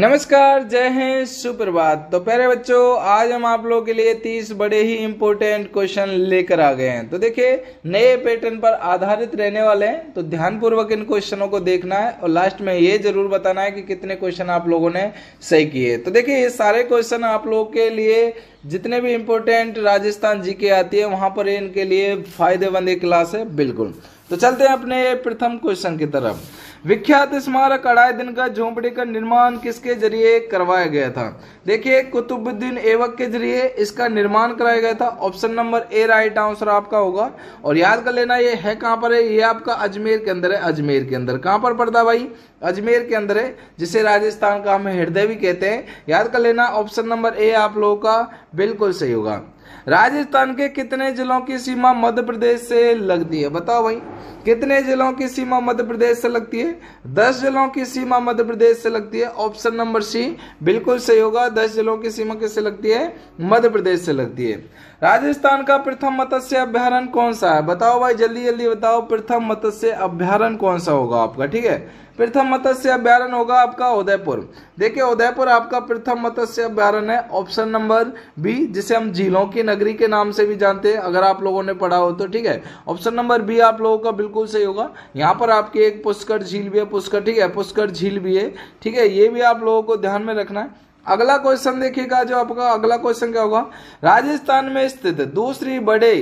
नमस्कार जय हिंद सुप्रभात तो प्यारे बच्चों आज हम आप लोगों के लिए तीस बड़े ही इंपॉर्टेंट क्वेश्चन लेकर आ गए हैं तो देखिए नए पैटर्न पर आधारित रहने वाले हैं तो ध्यानपूर्वक इन क्वेश्चनों को देखना है और लास्ट में ये जरूर बताना है कि कितने क्वेश्चन आप लोगों ने सही किए तो देखिए ये सारे क्वेश्चन आप लोगों के लिए जितने भी इम्पोर्टेंट राजस्थान जी के आती है वहां पर इनके लिए फायदेमंद क्लास है बिल्कुल तो चलते हैं अपने प्रथम क्वेश्चन की तरफ विख्यात स्मारक अड़ाई दिन का झोंपड़ी का निर्माण किसके जरिए करवाया गया था देखिए कुतुबुद्दीन एवक के जरिए इसका निर्माण कराया गया था option number A right answer आपका होगा और याद कर लेना ये है कहाँ पर है ये आपका अजमेर के अंदर है अजमेर के अंदर कहाँ पर पड़ता भाई अजमेर के अंदर है जिसे राजस्थान का हम हृदय भी कहते हैं याद कर लेना ऑप्शन नंबर ए आप लोगों का बिल्कुल सही होगा राजस्थान के कितने जिलों की सीमा मध्य प्रदेश से लगती है बताओ भाई कितने जिलों की सीमा मध्य प्रदेश से लगती है दस जिलों की सीमा मध्य प्रदेश से लगती है ऑप्शन नंबर सी बिल्कुल सही होगा दस जिलों की सीमा किससे लगती है मध्य प्रदेश से लगती है राजस्थान का प्रथम मत्स्य अभ्यारण कौन सा है बताओ भाई जल्दी जल्दी बताओ प्रथम मत्स्य अभ्यारण कौन सा होगा आपका ठीक है प्रथम मत्स्य अभ्यारण होगा आपका उदयपुर देखिए उदयपुर आपका प्रथम मत्स्य अभ्यारण है ऑप्शन नंबर बी जिसे हम झीलों की नगरी के नाम से भी जानते हैं अगर आप लोगों ने पढ़ा हो तो ठीक है ऑप्शन नंबर बी आप लोगों का बिल्कुल सही होगा यहाँ पर आपकी एक पुष्कर झील भी है पुष्कर ठीक है पुष्कर झील भी है ठीक है ये भी आप लोगों को ध्यान में रखना है अगला क्वेश्चन देखिएगा जो आपका अगला क्वेश्चन क्या होगा राजस्थान में स्थित दूसरी बड़े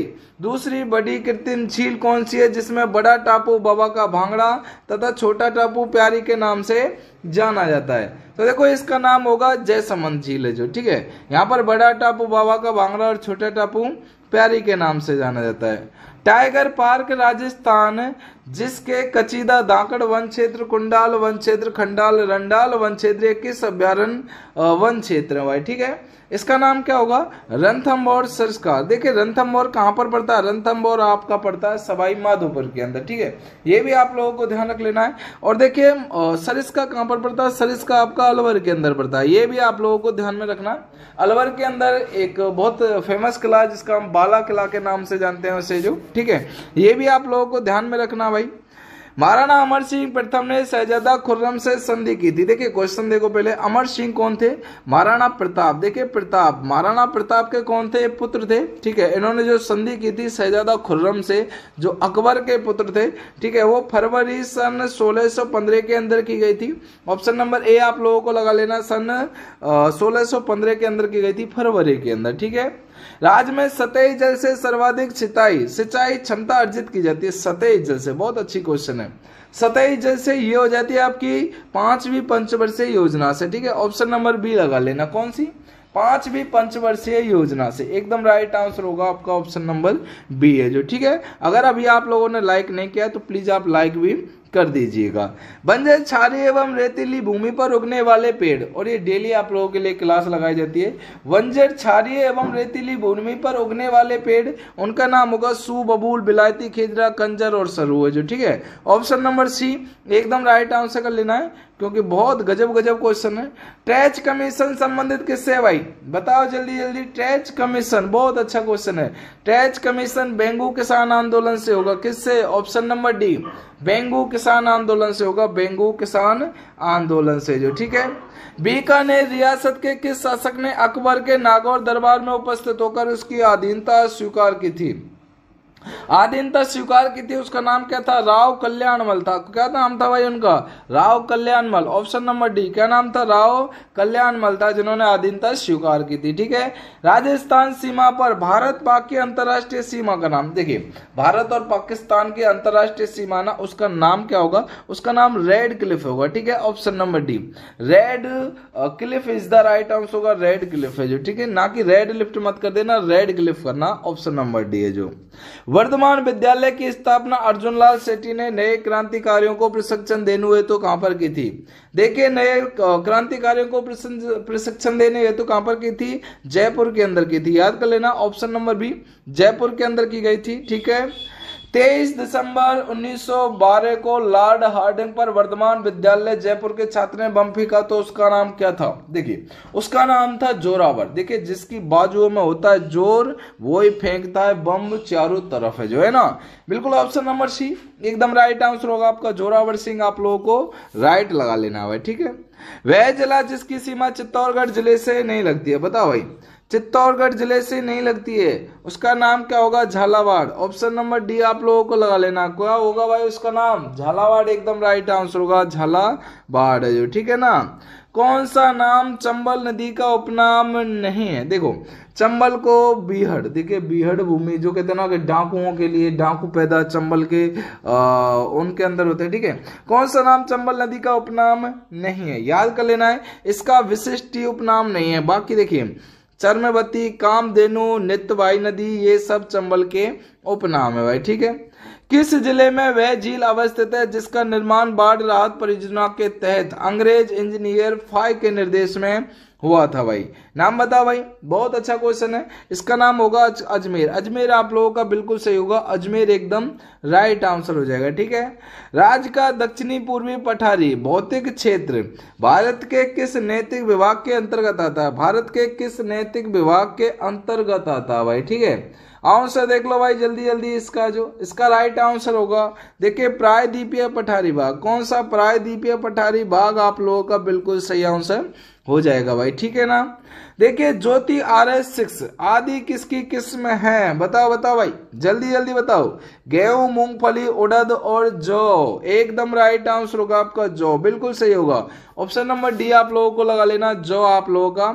दूसरी बड़ी कृत्रिम झील कौन सी है जिसमें बड़ा टापू बाबा का भांगड़ा तथा छोटा टापू प्यारी के नाम से जाना जाता है तो देखो इसका नाम होगा जयसमंद झील है जो ठीक है यहाँ पर बड़ा टापू बाबा का भांगड़ा और छोटा टापू प्यारी के नाम से जाना जाता है टाइगर पार्क राजस्थान जिसके कचीदा दांकड़ वन क्षेत्र कुंडाल वन क्षेत्र खंडाल रंडाल वन क्षेत्र इक्कीस अभ्यारण वन क्षेत्र है भाई ठीक है इसका नाम क्या होगा रणथम्बोर सरस्कार देखिए रणथम्बोर कहां पर पड़ता है रणथम्बोर आपका पड़ता है सवाई माधोपुर के अंदर ठीक है ये भी आप लोगों को ध्यान रख लेना है और देखिए सरिस्का कहाँ पर पड़ता है सरिस्का आपका अलवर के अंदर पड़ता है ये भी आप लोगों को ध्यान में रखना अलवर के अंदर एक बहुत फेमस किला जिसका हम बाला किला के नाम से जानते हैं उसे जो ठीक है ये भी आप लोगों को ध्यान में रखना भाई महाराणा अमर सिंह प्रथम ने शहजादा खुर्रम से संधि की थी देखिए क्वेश्चन देखो पहले अमर सिंह कौन थे महाराणा प्रताप देखिए प्रताप महाराणा प्रताप के कौन थे पुत्र थे ठीक है इन्होंने जो संधि की थी शहजादा खुर्रम से जो अकबर के पुत्र थे ठीक है वो फरवरी सन 1615 के अंदर की गई थी ऑप्शन नंबर ए आप लोगों को लगा लेना सन सोलह के अंदर की गई थी फरवरी के अंदर ठीक है राज्य में सतह जल से सर्वाधिक सिंचाई सिंचाई क्षमता अर्जित की जाती है सतह जल से बहुत अच्छी क्वेश्चन है सतह जल से ये हो जाती है आपकी पांचवी पंचवर्षीय योजना से ठीक है ऑप्शन नंबर बी लगा लेना कौन सी पांचवी पंचवर्षीय योजना से एकदम राइट आंसर होगा आपका ऑप्शन नंबर बी है जो ठीक है अगर अभी आप लोगों ने लाइक नहीं किया तो प्लीज आप लाइक भी कर दीजिएगा बंजर छारी एवं रेतीली भूमि पर उगने वाले पेड़ और ये डेली आप लोगों के लिए क्लास लगाई जाती है बंजर छारी एवं रेतीली भूमि पर उगने वाले पेड़ उनका नाम होगा सू बबूल बिलायती खेजरा कंजर और सरू है जो ठीक है ऑप्शन नंबर सी एकदम राइट आंसर कर लेना है क्योंकि बहुत गजब गजब क्वेश्चन है ट्रैच कमीशन संबंधित किससे है भाई बताओ जल्दी जल्दी ट्रैच कमीशन बहुत अच्छा क्वेश्चन है ट्रैच कमीशन बेंगू किसान आंदोलन से होगा किससे ऑप्शन नंबर डी बेंगू किसान आंदोलन से होगा बेंगू किसान आंदोलन से जो ठीक है बीकानेर रियासत के किस शासक ने अकबर के नागौर दरबार में उपस्थित होकर उसकी अधीनता स्वीकार की थी आदिनता स्वीकार की थी उसका नाम क्या था राव कल्याणमल था क्या नाम था भाई उनका Rao Kalyanmal option number D क्या नाम था राव कल्याणमल था जिन्होंने आदिनता स्वीकार की थी ठीक है राजस्थान सीमा पर भारत पाक की अंतर्राष्ट्रीय सीमा का नाम देखिए भारत और पाकिस्तान की अंतर्राष्ट्रीय सीमा ना उसका नाम क्या होगा उसका नाम रेड क्लिफ होगा ठीक है option number D red cliff is the right answer होगा रेड क्लिफ है जो ठीक है ना कि रेड लिफ्ट मत कर देना रेड क्लिफ करना ऑप्शन नंबर डी है जो वर्धमान विद्यालय की स्थापना अर्जुनलाल सेठी ने नए क्रांतिकारियों को प्रशिक्षण देने हुए तो कहां पर की थी देखिए नए क्रांतिकारियों को प्रशिक्षण देने हेतु तो कहां पर की थी जयपुर के अंदर की थी याद कर लेना ऑप्शन नंबर बी जयपुर के अंदर की गई थी ठीक है तेईस दिसंबर 1912 को लॉर्ड हार्डिंग पर वर्धमान विद्यालय जयपुर के छात्र ने बम फेंका तो उसका नाम क्या था देखिए उसका नाम था जोरावर देखिए जिसकी बाजुओं में होता है जोर वो ही फेंकता है बम चारों तरफ है जो है ना बिल्कुल ऑप्शन नंबर सी एकदम राइट आंसर होगा आपका जोरावर सिंह आप लोगों को राइट लगा लेना है ठीक है वह जिला जिसकी सीमा चित्तौड़गढ़ जिले से नहीं लगती है बताओ भाई चित्तौड़गढ़ जिले से नहीं लगती है उसका नाम क्या होगा झालावाड़ ऑप्शन नंबर डी आप लोगों को लगा लेना क्या होगा भाई उसका नाम झालावाड़ एकदम राइट आंसर होगा झालावाड़ है जो ठीक है ना कौन सा नाम चंबल नदी का उपनाम नहीं है देखो चंबल को बीहड़ देखिए बीहड़ भूमि जो कहते हैं ना कि डाकुओं के लिए डाकू पैदा चंबल के आ, उनके अंदर होते हैं ठीक है कौन सा नाम चंबल नदी का उपनाम नहीं है याद कर लेना है इसका विशिष्ट उपनाम नहीं है बाकी देखिए चरमवती कामधेनु नित्यवाई नदी ये सब चंबल के उपनाम है भाई ठीक है किस जिले में वह झील अवस्थित है जिसका निर्माण बाढ़ राहत परियोजना के तहत अंग्रेज इंजीनियर फाय के निर्देश में हुआ था भाई नाम बताओ भाई बहुत अच्छा क्वेश्चन है इसका नाम होगा अजमेर अजमेर आप लोगों का बिल्कुल सही होगा अजमेर एकदम राइट आंसर हो जाएगा ठीक है राज्य का दक्षिणी पूर्वी पठारी भौतिक क्षेत्र भारत के किस नैतिक विभाग के अंतर्गत आता है भारत के किस नैतिक विभाग के अंतर्गत आता है भाई ठीक है आंसर देख लो भाई जल्दी जल्दी इसका जो इसका राइट आंसर होगा देखिए प्रायद्वीपीय पठारी भाग कौन सा प्रायद्वीपीय पठारी भाग आप लोगों का बिल्कुल सही आंसर हो जाएगा भाई ठीक है ना देखिए ज्योति आर एस सिक्स आदि किसकी किस्म है बताओ बताओ भाई जल्दी जल्दी बताओ गेहूं मूंगफली उड़द और जौ एकदम राइट आंसर होगा आपका जौ बिल्कुल सही होगा ऑप्शन नंबर डी आप लोगों को लगा लेना जौ आप लोगों का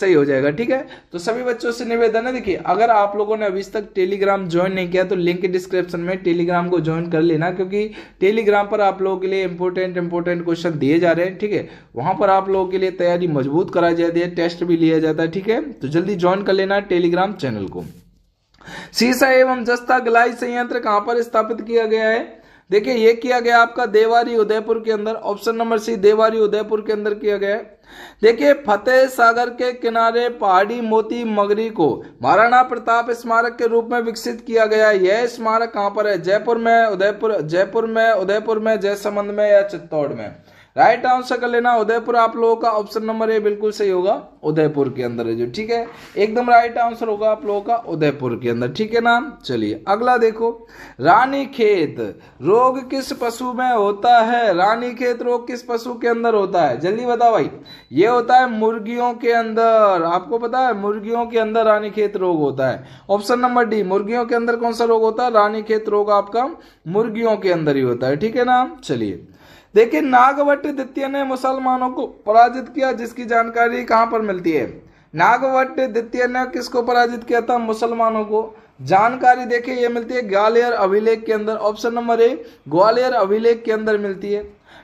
सही हो जाएगा ठीक है तो सभी बच्चों से निवेदन है देखिए अगर आप लोगों ने अभी तक टेलीग्राम ज्वाइन नहीं किया तो लिंक डिस्क्रिप्शन में टेलीग्राम को ज्वाइन कर लेना क्योंकि टेलीग्राम पर आप लोगों के लिए इंपॉर्टेंट इंपॉर्टेंट क्वेश्चन दिए जा रहे हैं ठीक है वहां पर आप लोगों के लिए तैयारी मजबूत कराई जाती है टेस्ट भी लिया जाता है ठीक है तो जल्दी ज्वाइन कर लेना टेलीग्राम चैनल को सीसा एवं जस्ता गलाई संयंत्र कहां पर स्थापित किया गया है देखिए ये किया गया आपका देवारी उदयपुर के अंदर ऑप्शन नंबर सी देवारी उदयपुर के अंदर किया गया देखिए फतेह सागर के किनारे पहाड़ी मोती मगरी को महाराणा प्रताप स्मारक के रूप में विकसित किया गया यह स्मारक कहां पर है जयपुर में उदयपुर जयपुर में उदयपुर में जयसमंद में या चित्तौड़ में राइट आंसर कर लेना उदयपुर आप लोगों का ऑप्शन नंबर ए बिल्कुल सही होगा उदयपुर के अंदर है जो ठीक है एकदम राइट आंसर होगा आप लोगों का उदयपुर के अंदर ठीक है ना चलिए अगला देखो रानी खेत रोग किस पशु में होता है रानी खेत रोग किस पशु के अंदर होता है जल्दी बताओ भाई ये होता है मुर्गियों के अंदर आपको पता है मुर्गियों के अंदर रानी खेत रोग होता है ऑप्शन नंबर डी मुर्गियों के अंदर कौन सा रोग होता है रानी खेत रोग आपका मुर्गियों के अंदर ही होता है ठीक है ना चलिए देखिए नागवट द्वितीय ने मुसलमानों को पराजित किया जिसकी जानकारी कहाँ पर मिलती है नागवट द्वितीय ने किसको पराजित किया था मुसलमानों को जानकारी देखिए ये मिलती है ग्वालियर अभिलेख के अंदर ऑप्शन नंबर ए ग्वालियर अभिलेख के अंदर मिलती है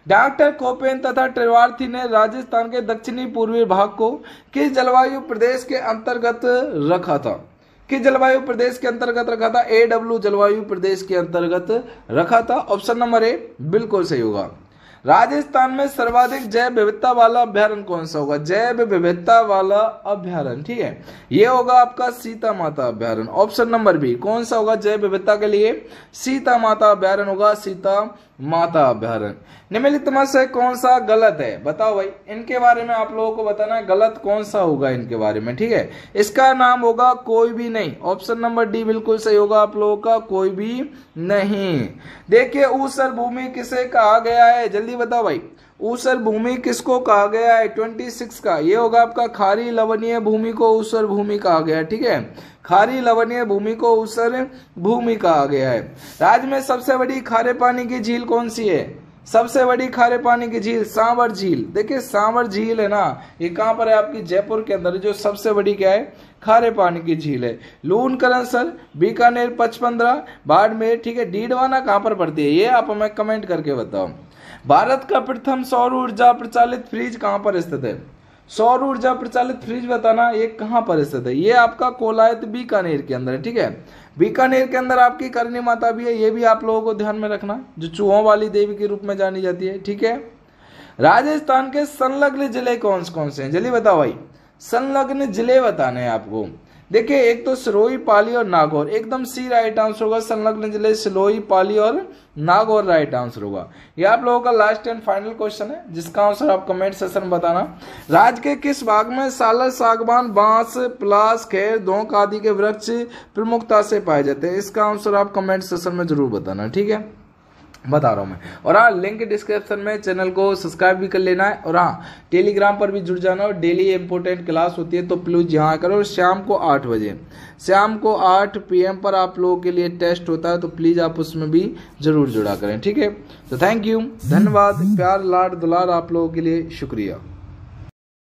डॉक्टर कोपेन तथा त्रिवार्थी ने राजस्थान के दक्षिणी पूर्वी भाग को किस जलवायु प्रदेश के अंतर्गत रखा था किस जलवायु प्रदेश के अंतर्गत रखा था एडब्ल्यू जलवायु प्रदेश के अंतर्गत रखा था ऑप्शन नंबर ए बिल्कुल सही होगा राजस्थान में सर्वाधिक जैव विविधता वाला अभ्यारण कौन सा होगा जैव विविधता वाला अभ्यारण ठीक है ये होगा आपका सीता माता अभ्यारण ऑप्शन नंबर बी कौन सा होगा जैव विविधता के लिए सीता माता अभ्यारण होगा सीता माता अभ्यारण निम्नलिखित में से कौन सा गलत है बताओ भाई इनके बारे में आप लोगों को बताना है गलत कौन सा होगा इनके बारे में ठीक है इसका नाम होगा कोई भी नहीं ऑप्शन नंबर डी बिल्कुल सही होगा आप लोगों का कोई भी नहीं देखिए ऊसर भूमि किसे कहा गया है जल्दी बताओ भाई ऊसर भूमि किसको कहा गया है ट्वेंटी सिक्स का ये होगा आपका खारी लवणीय भूमि को ऊसर भूमि कहा गया है ठीक है खारी लवणीय भूमि को ऊसर भूमि कहा गया है राज्य में सबसे बड़ी खारे पानी की झील कौन सी है सबसे बड़ी खारे पानी की झील सांवर झील देखिए सांवर झील है ना ये कहाँ पर है आपकी जयपुर के अंदर जो सबसे बड़ी क्या है खारे पानी की झील है लून सर बीकानेर पचपंद्रा बाड़मेर ठीक है डीडवाना कहाँ पर पड़ती है ये आप हमें कमेंट करके बताओ भारत का प्रथम सौर ऊर्जा प्रचालित फ्रिज कहाँ पर स्थित है सौर ऊर्जा प्रचालित फ्रिज बताना ये कहाँ पर स्थित है ये आपका कोलायत बीकानेर के अंदर है ठीक है बीकानेर के अंदर आपकी करणी माता भी है ये भी आप लोगों को ध्यान में रखना जो चूहों वाली देवी के रूप में जानी जाती है ठीक है राजस्थान के संलग्न जिले कौन कौन से हैं जल्दी बताओ भाई संलग्न जिले बताने हैं आपको देखिए एक तो सिरोही पाली और नागौर एकदम सी राइट आंसर होगा संलग्न जिले सिलोई पाली और नागौर राइट आंसर होगा ये आप लोगों का लास्ट एंड फाइनल क्वेश्चन है जिसका आंसर आप कमेंट सेशन में बताना राज्य के किस भाग में सालर सागवान बांस प्लास खेर धोंक आदि के वृक्ष प्रमुखता से पाए जाते हैं इसका आंसर आप कमेंट सेशन में जरूर बताना ठीक है बता रहा हूँ मैं और हाँ लिंक डिस्क्रिप्शन में चैनल को सब्सक्राइब भी कर लेना है और हाँ टेलीग्राम पर भी जुड़ जाना और डेली इंपॉर्टेंट क्लास होती है तो प्लीज़ यहाँ करो शाम को आठ बजे शाम को आठ पीएम पर आप लोगों के लिए टेस्ट होता है तो प्लीज़ आप उसमें भी ज़रूर जुड़ा करें ठीक है तो थैंक यू धन्यवाद प्यार लाड दुलार आप लोगों के लिए शुक्रिया